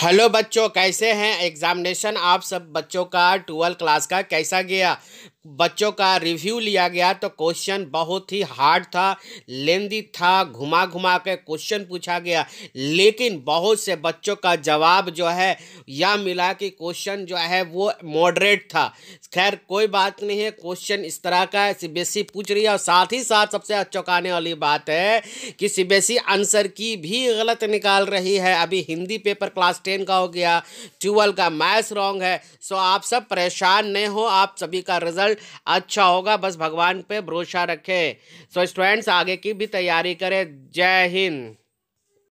hello बच्चों कैसे हैं एग्जामिनेशन आप सब बच्चों का ट्वेल्थ क्लास का कैसा गया बच्चों का रिव्यू लिया गया तो क्वेश्चन बहुत ही हार्ड था लेंदी था घुमा घुमा के क्वेश्चन पूछा गया लेकिन बहुत से बच्चों का जवाब जो है यह मिला कि क्वेश्चन जो है वो मॉडरेट था खैर कोई बात नहीं है क्वेश्चन इस तरह का है सी e पूछ रही है और साथ ही साथ सबसे चौंकाने वाली बात है कि सी आंसर e की भी गलत निकाल रही है अभी हिंदी पेपर क्लास टेन का हो गया ट्वेल्व का मैथ्स रॉन्ग है सो आप सब परेशान नहीं हो आप सभी का रिजल्ट फल अच्छा होगा बस भगवान पे भरोसा रखें सो स्टूडेंट्स आगे की भी तैयारी करें जय हिंद